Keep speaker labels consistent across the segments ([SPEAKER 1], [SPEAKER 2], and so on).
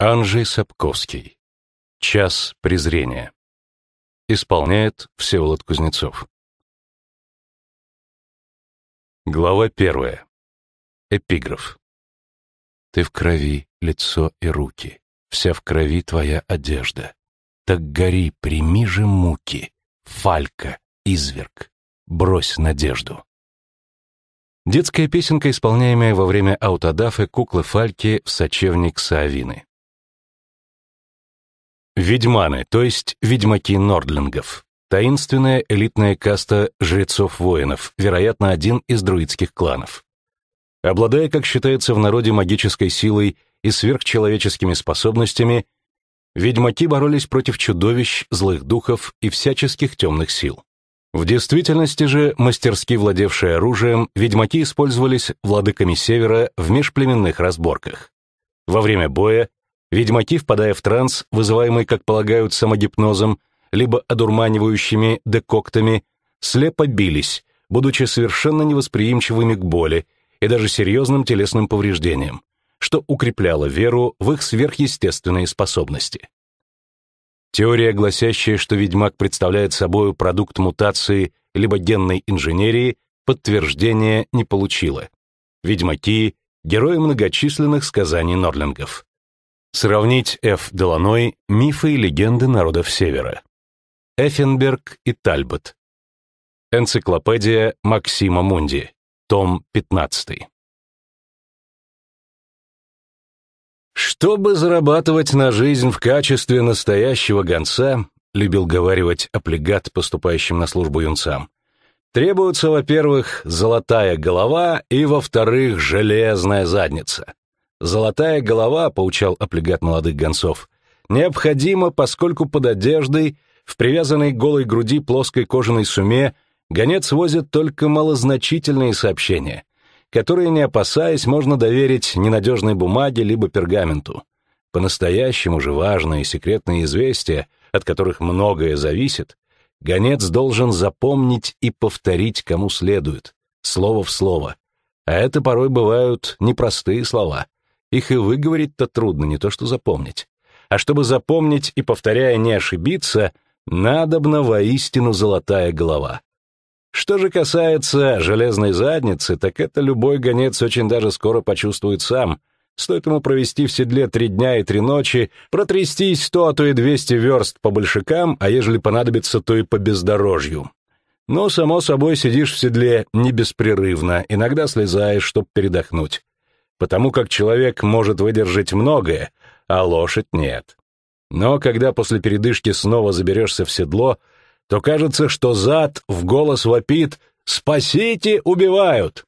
[SPEAKER 1] Анжей Сапковский. «Час презрения». Исполняет Всеволод Кузнецов. Глава первая. Эпиграф. «Ты в крови, лицо и руки, вся в крови твоя одежда. Так гори, прими же муки, фалька, изверг, брось надежду». Детская песенка, исполняемая во время аутодафы куклы Фальки в сочевник Саавины. Ведьманы, то есть ведьмаки нордлингов. Таинственная элитная каста жрецов-воинов, вероятно, один из друидских кланов. Обладая, как считается в народе, магической силой и сверхчеловеческими способностями, ведьмаки боролись против чудовищ, злых духов и всяческих темных сил. В действительности же, мастерски владевшие оружием, ведьмаки использовались владыками Севера в межплеменных разборках. Во время боя Ведьмаки, впадая в транс, вызываемый, как полагают, самогипнозом, либо одурманивающими декоктами, слепо бились, будучи совершенно невосприимчивыми к боли и даже серьезным телесным повреждениям, что укрепляло веру в их сверхъестественные способности. Теория, гласящая, что ведьмак представляет собой продукт мутации либо генной инженерии, подтверждения не получила. Ведьмаки — герои многочисленных сказаний Норлингов. Сравнить Ф. Деланой «Мифы и легенды народов Севера». Эффенберг и Тальбот. Энциклопедия Максима Мунди. Том 15. «Чтобы зарабатывать на жизнь в качестве настоящего гонца», любил говаривать облигат поступающим на службу юнцам, требуются, во-первых, золотая голова и, во-вторых, железная задница. Золотая голова, поучал оплегат молодых гонцов, Необходимо, поскольку под одеждой, в привязанной голой груди плоской кожаной суме, гонец возит только малозначительные сообщения, которые, не опасаясь, можно доверить ненадежной бумаге либо пергаменту. По-настоящему же важные секретные известия, от которых многое зависит, гонец должен запомнить и повторить кому следует, слово в слово. А это порой бывают непростые слова — их и выговорить-то трудно, не то что запомнить. А чтобы запомнить и, повторяя, не ошибиться, надобна воистину золотая голова. Что же касается железной задницы, так это любой гонец очень даже скоро почувствует сам. Стоит ему провести в седле три дня и три ночи, протрястись сто, а то и двести верст по большакам, а ежели понадобится, то и по бездорожью. Но, само собой, сидишь в седле не беспрерывно, иногда слезаешь, чтоб передохнуть потому как человек может выдержать многое, а лошадь нет. Но когда после передышки снова заберешься в седло, то кажется, что зад в голос вопит «Спасите, убивают!»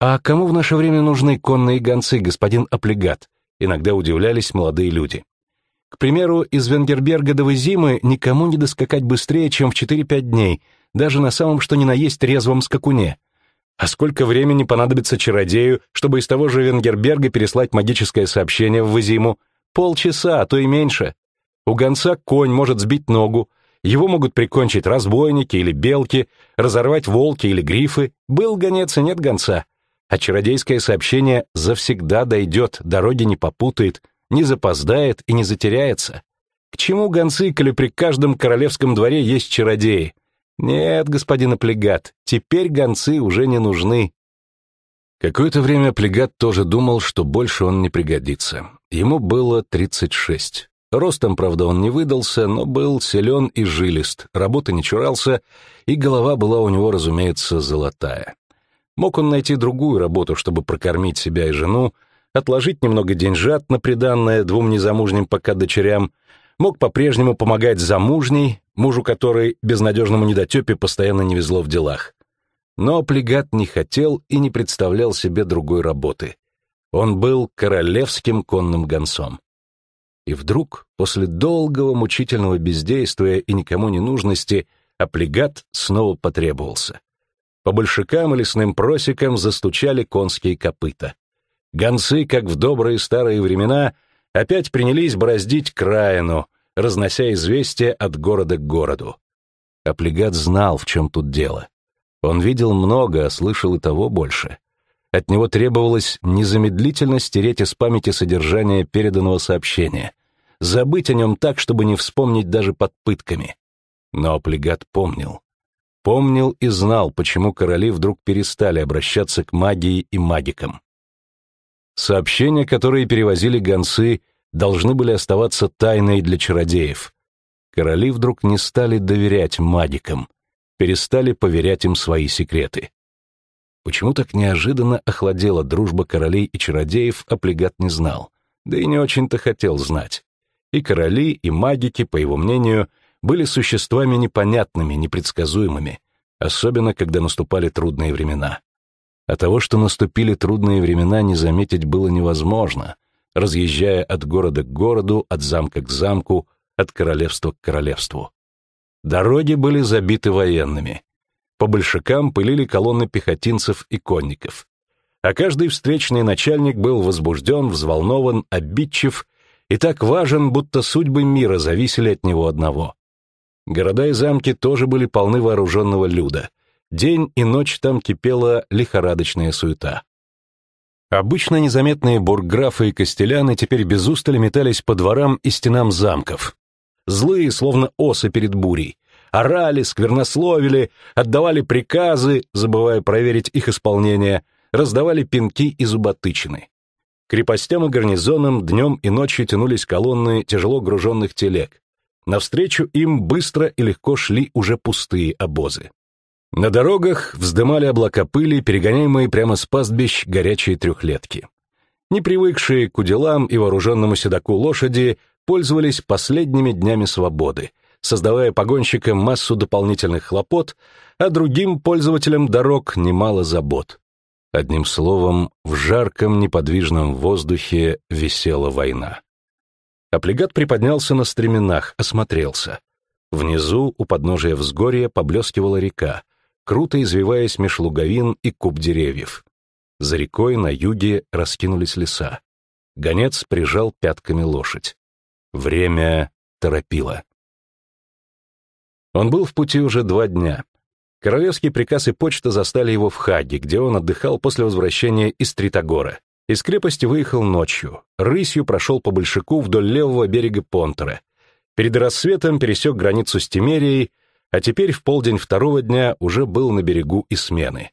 [SPEAKER 1] «А кому в наше время нужны конные гонцы, господин Аплегат?» иногда удивлялись молодые люди. К примеру, из Венгерберга до Визимы никому не доскакать быстрее, чем в 4-5 дней, даже на самом что ни на есть резвом скакуне. А сколько времени понадобится чародею, чтобы из того же Венгерберга переслать магическое сообщение в Вазиму? Полчаса, а то и меньше. У гонца конь может сбить ногу, его могут прикончить разбойники или белки, разорвать волки или грифы. Был гонец и нет гонца. А чародейское сообщение завсегда дойдет, дороги не попутает, не запоздает и не затеряется. К чему гонцы, коли при каждом королевском дворе есть чародеи? Нет, господин Аплегат, теперь гонцы уже не нужны. Какое-то время Аплегат тоже думал, что больше он не пригодится. Ему было 36. Ростом, правда, он не выдался, но был силен и жилист, работы не чурался, и голова была у него, разумеется, золотая. Мог он найти другую работу, чтобы прокормить себя и жену, отложить немного деньжат на приданное двум незамужним пока дочерям, мог по-прежнему помогать замужней, мужу которой безнадежному недотепе постоянно не везло в делах. Но плегат не хотел и не представлял себе другой работы. Он был королевским конным гонцом. И вдруг, после долгого мучительного бездействия и никому не нужности, облигат а снова потребовался. По большакам и лесным просекам застучали конские копыта. Гонцы, как в добрые старые времена, — опять принялись бороздить краину, разнося известия от города к городу. Аплигат знал, в чем тут дело. Он видел много, а слышал и того больше. От него требовалось незамедлительно стереть из памяти содержание переданного сообщения, забыть о нем так, чтобы не вспомнить даже под пытками. Но Аплигат помнил. Помнил и знал, почему короли вдруг перестали обращаться к магии и магикам. Сообщения, которые перевозили гонцы, должны были оставаться тайной для чародеев. Короли вдруг не стали доверять магикам, перестали поверять им свои секреты. Почему так неожиданно охладела дружба королей и чародеев, Аплигат не знал, да и не очень-то хотел знать. И короли, и магики, по его мнению, были существами непонятными, непредсказуемыми, особенно когда наступали трудные времена. А того, что наступили трудные времена, не заметить было невозможно, разъезжая от города к городу, от замка к замку, от королевства к королевству. Дороги были забиты военными. По большакам пылили колонны пехотинцев и конников. А каждый встречный начальник был возбужден, взволнован, обидчив и так важен, будто судьбы мира зависели от него одного. Города и замки тоже были полны вооруженного люда — День и ночь там кипела лихорадочная суета. Обычно незаметные бургграфы и костеляны теперь без устали метались по дворам и стенам замков. Злые, словно осы перед бурей. Орали, сквернословили, отдавали приказы, забывая проверить их исполнение, раздавали пинки и зуботычины. Крепостям и гарнизонам днем и ночью тянулись колонны тяжело груженных телег. Навстречу им быстро и легко шли уже пустые обозы. На дорогах вздымали облака пыли, перегоняемые прямо с пастбищ горячие трехлетки. Непривыкшие к уделам и вооруженному седаку лошади пользовались последними днями свободы, создавая погонщикам массу дополнительных хлопот, а другим пользователям дорог немало забот. Одним словом, в жарком неподвижном воздухе висела война. Аплигат приподнялся на стременах, осмотрелся. Внизу, у подножия взгорья, поблескивала река круто извиваясь меж луговин и куб деревьев. За рекой на юге раскинулись леса. Гонец прижал пятками лошадь. Время торопило. Он был в пути уже два дня. Королевский приказ и почта застали его в Хаге, где он отдыхал после возвращения из Тритогора. Из крепости выехал ночью, рысью прошел по Большаку вдоль левого берега Понтера. Перед рассветом пересек границу с Тимерией, а теперь в полдень второго дня уже был на берегу и смены.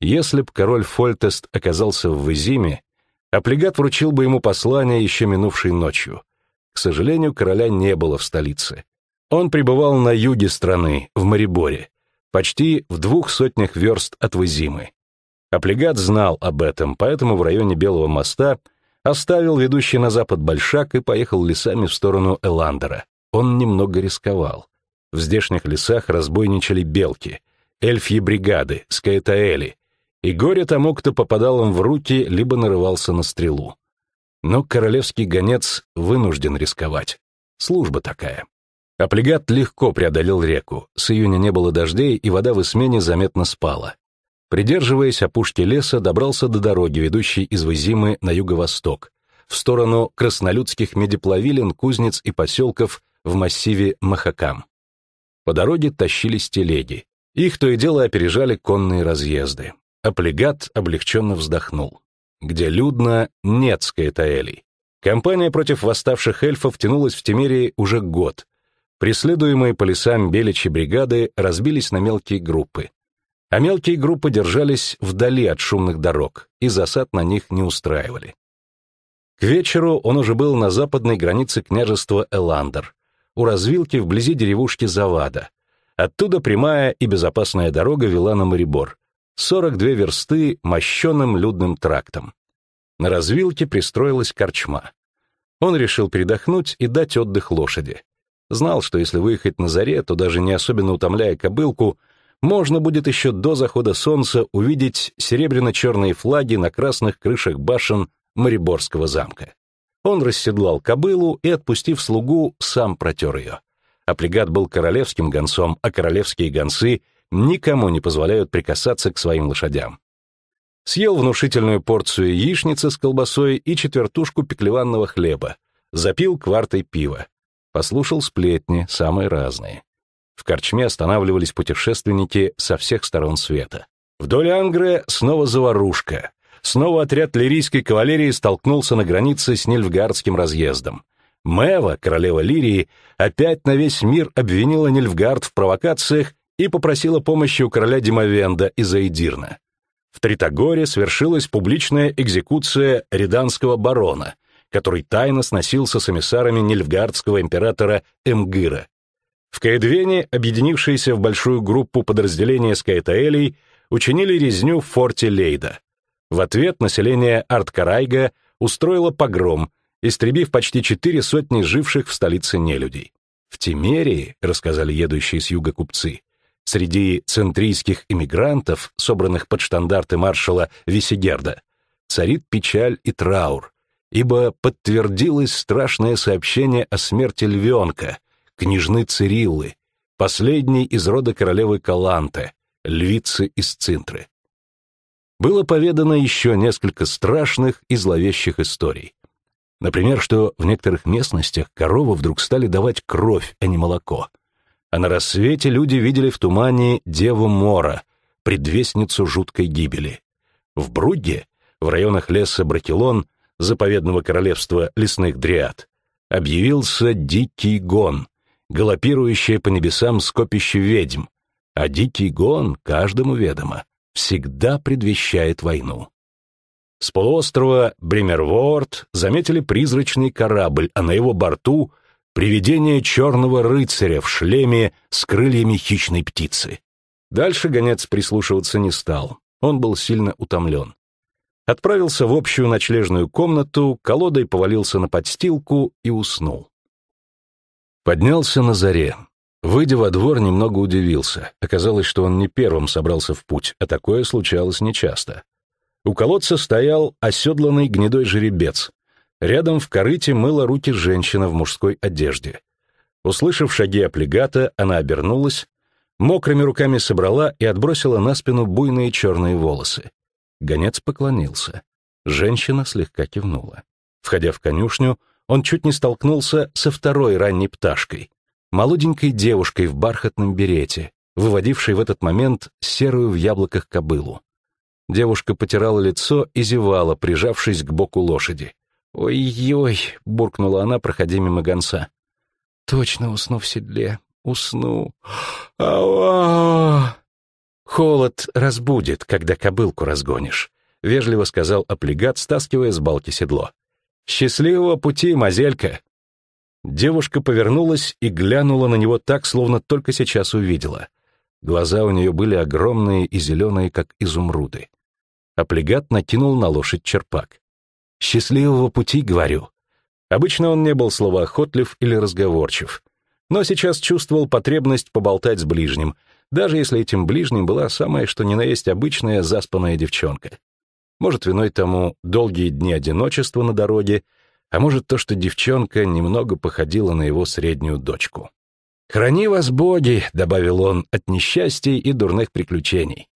[SPEAKER 1] Если б король Фольтест оказался в Визиме, Аплигат вручил бы ему послание еще минувшей ночью. К сожалению, короля не было в столице. Он пребывал на юге страны, в Мариборе, почти в двух сотнях верст от Визимы. Аплигат знал об этом, поэтому в районе Белого моста оставил ведущий на запад Большак и поехал лесами в сторону Эландера. Он немного рисковал. В здешних лесах разбойничали белки, эльфьи бригады, скаэтаэли, и горе тому, кто попадал им в руки, либо нарывался на стрелу. Но королевский гонец вынужден рисковать. Служба такая. Аплигат легко преодолел реку, с июня не было дождей, и вода в Исмене заметно спала. Придерживаясь опушки леса, добрался до дороги, ведущей из Вызимы на юго-восток, в сторону краснолюдских медиплавилин, кузнец и поселков в массиве Махакам. По дороге тащились телеги. Их то и дело опережали конные разъезды. Аплигат облегченно вздохнул. Где людно, нет скаэтаэлей. Компания против восставших эльфов тянулась в Тимерии уже год. Преследуемые по лесам беличьи бригады разбились на мелкие группы. А мелкие группы держались вдали от шумных дорог, и засад на них не устраивали. К вечеру он уже был на западной границе княжества Эландер, у развилки вблизи деревушки Завада. Оттуда прямая и безопасная дорога вела на Морибор. 42 версты мощеным людным трактом. На развилке пристроилась корчма. Он решил передохнуть и дать отдых лошади. Знал, что если выехать на заре, то даже не особенно утомляя кобылку, можно будет еще до захода солнца увидеть серебряно-черные флаги на красных крышах башен Мариборского замка. Он расседлал кобылу и, отпустив слугу, сам протер ее. Аплигат был королевским гонцом, а королевские гонцы никому не позволяют прикасаться к своим лошадям. Съел внушительную порцию яичницы с колбасой и четвертушку пеклеванного хлеба, запил квартой пива, послушал сплетни, самые разные. В корчме останавливались путешественники со всех сторон света. Вдоль Ангры снова заварушка снова отряд лирийской кавалерии столкнулся на границе с Нильфгардским разъездом. Мэва, королева Лирии, опять на весь мир обвинила Нильфгард в провокациях и попросила помощи у короля Димовенда из Эйдирна. В Тритогоре свершилась публичная экзекуция риданского барона, который тайно сносился с эмиссарами нильфгардского императора Эмгыра. В Каэдвене, объединившиеся в большую группу подразделения Скаэтаэлей, учинили резню в форте Лейда. В ответ население Арткарайга устроило погром, истребив почти четыре сотни живших в столице нелюдей. В Тимерии, рассказали едущие с юга купцы, среди центрийских эмигрантов, собранных под штандарты маршала Висигерда, царит печаль и траур, ибо подтвердилось страшное сообщение о смерти львенка, княжны Цириллы, последней из рода королевы Каланте, львицы из Цинтры было поведано еще несколько страшных и зловещих историй. Например, что в некоторых местностях коровы вдруг стали давать кровь, а не молоко. А на рассвете люди видели в тумане Деву Мора, предвестницу жуткой гибели. В Брудге, в районах леса Бракелон, заповедного королевства лесных дриад, объявился дикий гон, галопирующее по небесам скопище ведьм, а дикий гон каждому ведомо всегда предвещает войну. С полуострова Бремерворд заметили призрачный корабль, а на его борту — привидение черного рыцаря в шлеме с крыльями хищной птицы. Дальше гонец прислушиваться не стал, он был сильно утомлен. Отправился в общую ночлежную комнату, колодой повалился на подстилку и уснул. Поднялся на заре. Выйдя во двор, немного удивился. Оказалось, что он не первым собрался в путь, а такое случалось нечасто. У колодца стоял оседланный гнедой жеребец. Рядом в корыте мыла руки женщина в мужской одежде. Услышав шаги аплигата, она обернулась, мокрыми руками собрала и отбросила на спину буйные черные волосы. Гонец поклонился. Женщина слегка кивнула. Входя в конюшню, он чуть не столкнулся со второй ранней пташкой молоденькой девушкой в бархатном берете, выводившей в этот момент серую в яблоках кобылу. Девушка потирала лицо и зевала, прижавшись к боку лошади. «Ой-ой!» — буркнула она, проходя мимо гонца. «Точно усну в седле. Усну. Ау-а-а!» «Холод разбудит, когда кобылку разгонишь», — вежливо сказал оплегат, стаскивая с балки седло. «Счастливого пути, мазелька!» Девушка повернулась и глянула на него так, словно только сейчас увидела. Глаза у нее были огромные и зеленые, как изумруды. Аплигат накинул на лошадь черпак. «Счастливого пути, — говорю». Обычно он не был словоохотлив или разговорчив, но сейчас чувствовал потребность поболтать с ближним, даже если этим ближним была самая что ни на есть обычная заспанная девчонка. Может, виной тому долгие дни одиночества на дороге — а может то, что девчонка немного походила на его среднюю дочку. «Храни вас, боги!» — добавил он, — «от несчастий и дурных приключений.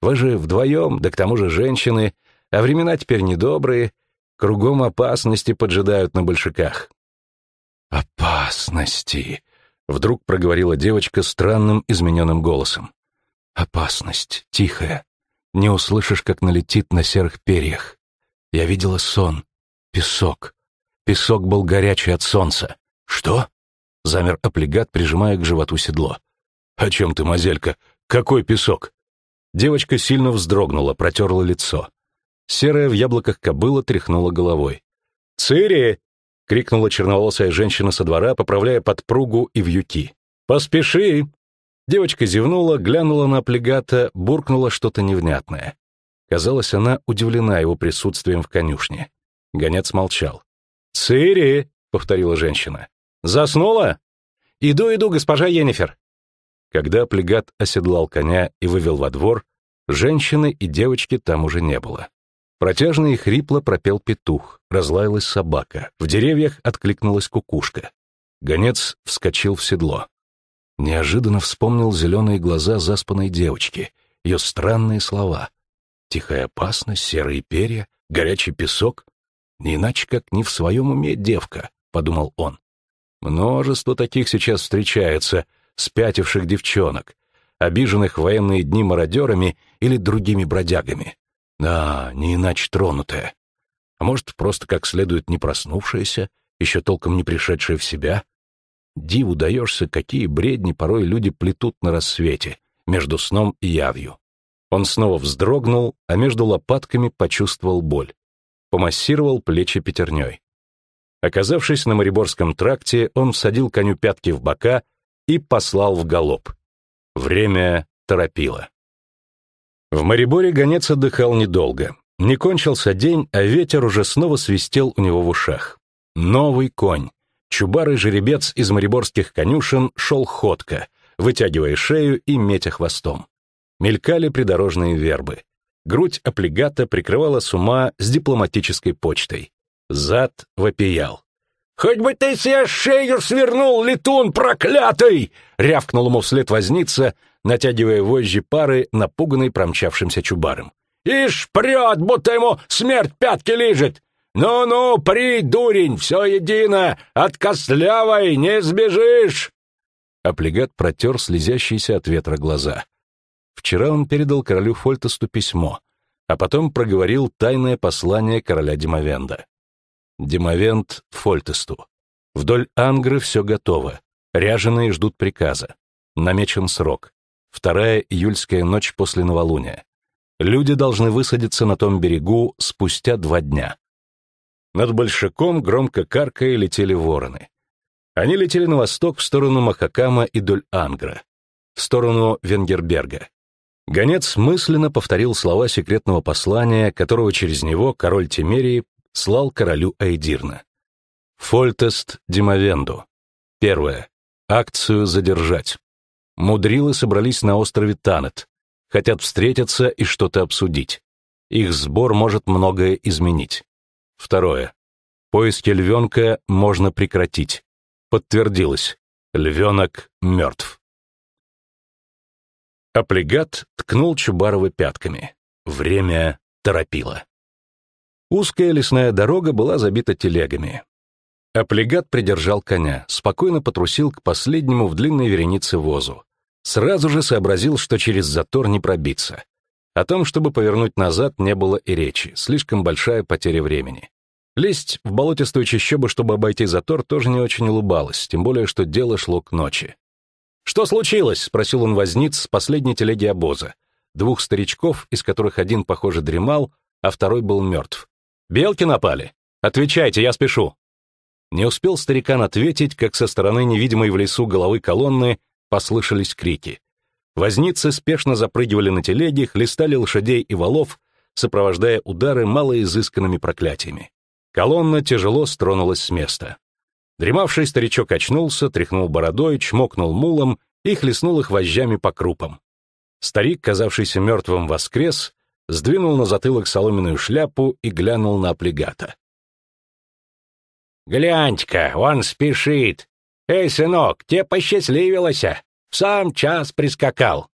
[SPEAKER 1] Вы же вдвоем, да к тому же женщины, а времена теперь недобрые, кругом опасности поджидают на большаках». «Опасности!» — вдруг проговорила девочка странным измененным голосом. «Опасность, тихая. Не услышишь, как налетит на серых перьях. Я видела сон, песок. Песок был горячий от солнца. «Что?» — замер облигат, прижимая к животу седло. «О чем ты, мазелька? Какой песок?» Девочка сильно вздрогнула, протерла лицо. Серая в яблоках кобыла тряхнула головой. «Цири!» — крикнула черноволосая женщина со двора, поправляя подпругу и вьюки. «Поспеши!» Девочка зевнула, глянула на облигата, буркнула что-то невнятное. Казалось, она удивлена его присутствием в конюшне. Гонец молчал. «Цири!» — повторила женщина. «Заснула?» «Иду, иду, госпожа Енифер!» Когда плегат оседлал коня и вывел во двор, женщины и девочки там уже не было. Протяжно и хрипло пропел петух, разлаялась собака, в деревьях откликнулась кукушка. Гонец вскочил в седло. Неожиданно вспомнил зеленые глаза заспанной девочки, ее странные слова. Тихая опасность, серые перья, горячий песок. «Не иначе, как не в своем уме девка», — подумал он. «Множество таких сейчас встречается, спятивших девчонок, обиженных в военные дни мародерами или другими бродягами. Да, не иначе тронутая. А может, просто как следует не проснувшаяся, еще толком не пришедшая в себя? Диву даешься, какие бредни порой люди плетут на рассвете, между сном и явью». Он снова вздрогнул, а между лопатками почувствовал боль помассировал плечи пятерней. Оказавшись на Мариборском тракте, он всадил коню пятки в бока и послал в галоп. Время торопило. В Мариборе гонец отдыхал недолго. Не кончился день, а ветер уже снова свистел у него в ушах. Новый конь. Чубарый жеребец из Мариборских конюшен шел ходко, вытягивая шею и метя хвостом. Мелькали придорожные вербы. Грудь облигата прикрывала с ума с дипломатической почтой. Зад вопиял. «Хоть бы ты себе шею свернул, летун проклятый!» — рявкнул ему вслед возница, натягивая вожжи пары, напуганный промчавшимся чубаром. «Ишь, прет, будто ему смерть пятки лежит!» Ну-ну, при, дурень, все едино! От костлявой не сбежишь!» Облигат протер слезящиеся от ветра глаза. Вчера он передал королю Фольтесту письмо, а потом проговорил тайное послание короля Димовенда. Димовент Фольтесту. Вдоль Ангры все готово. Ряженые ждут приказа. Намечен срок. Вторая июльская ночь после новолуния. Люди должны высадиться на том берегу спустя два дня. Над Большаком громко каркая летели вороны. Они летели на восток в сторону Махакама и Дуль-Ангра, в сторону Венгерберга. Гонец мысленно повторил слова секретного послания, которого через него король Тимерии слал королю Айдирна. Фольтест Димовенду. Первое. Акцию задержать. Мудрилы собрались на острове Танет. Хотят встретиться и что-то обсудить. Их сбор может многое изменить. Второе. Поиски львенка можно прекратить. Подтвердилось. Львенок мертв. Аплигат ткнул Чубарова пятками. Время торопило. Узкая лесная дорога была забита телегами. Аплигат придержал коня, спокойно потрусил к последнему в длинной веренице возу. Сразу же сообразил, что через затор не пробиться. О том, чтобы повернуть назад, не было и речи, слишком большая потеря времени. Лезть в болотистую чащобу, чтобы обойти затор, тоже не очень улыбалось, тем более, что дело шло к ночи. «Что случилось?» — спросил он возниц с последней телеги обоза. Двух старичков, из которых один, похоже, дремал, а второй был мертв. «Белки напали? Отвечайте, я спешу!» Не успел старикан ответить, как со стороны невидимой в лесу головы колонны послышались крики. Возницы спешно запрыгивали на телеги, хлестали лошадей и валов, сопровождая удары малоизысканными проклятиями. Колонна тяжело стронулась с места. Дремавший старичок очнулся, тряхнул бородой, чмокнул мулом и хлестнул их вожжами по крупам. Старик, казавшийся мертвым, воскрес, сдвинул на затылок соломенную шляпу и глянул на аплигата. «Гляньте-ка, он спешит! Эй, сынок, тебе посчастливилося! В сам час прискакал!»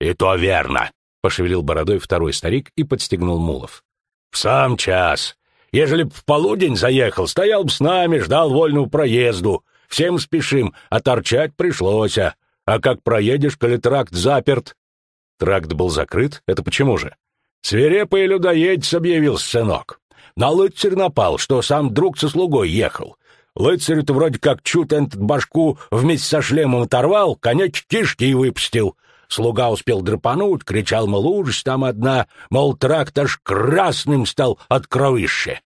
[SPEAKER 1] «И то верно!» — пошевелил бородой второй старик и подстегнул Мулов. «В сам час! Ежели б в полудень заехал, стоял б с нами, ждал вольную проезду. Всем спешим, а торчать пришлось. А, а как проедешь, коли тракт заперт? Тракт был закрыт? Это почему же? Свирепый людоедец объявил сынок. На лыцарь напал, что сам друг со слугой ехал. Лыцарю-то вроде как чут этот башку вместе со шлемом оторвал, конец кишки и выпустил. Слуга успел дрыпануть, кричал, мол, ужас там одна, мол, тракт аж красным стал от кровища.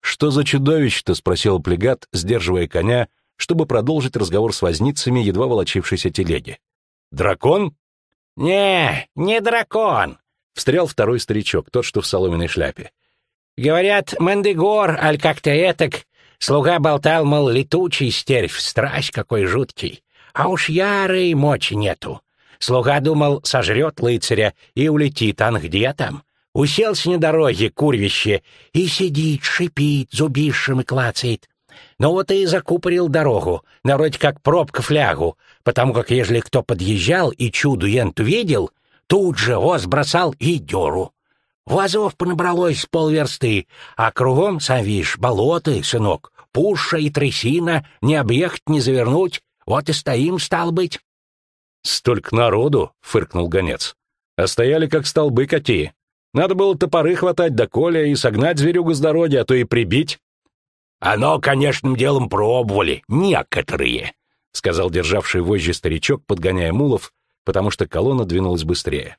[SPEAKER 1] «Что за чудовище-то?» — спросил плегат, сдерживая коня, чтобы продолжить разговор с возницами едва волочившейся телеги. «Дракон?» «Не, не дракон», — встрял второй старичок, тот, что в соломенной шляпе. «Говорят, Мандегор, аль как-то этак, слуга болтал, мол, летучий стервь, страсть какой жуткий, а уж ярой мочи нету. Слуга думал, сожрет лыцаря и улетит, а где там? Уселся на дороге курвище и сидит, шипит, зубишем и клацает. Но ну вот и закупорил дорогу, народ как пробка флягу, потому как ежели кто подъезжал и чуду енту видел, тут же воз бросал и дёру. Возов понабралось с полверсты, а кругом, сам видишь, болоты, сынок, пуша и трясина, не объехать, не завернуть, вот и стоим, стал быть. «Столько народу!» — фыркнул гонец. «А стояли, как столбы коти. Надо было топоры хватать до да коля и согнать зверюгу с дороги, а то и прибить». «Оно, конечно, делом пробовали, некоторые», — сказал державший вожжи старичок, подгоняя мулов, потому что колонна двинулась быстрее.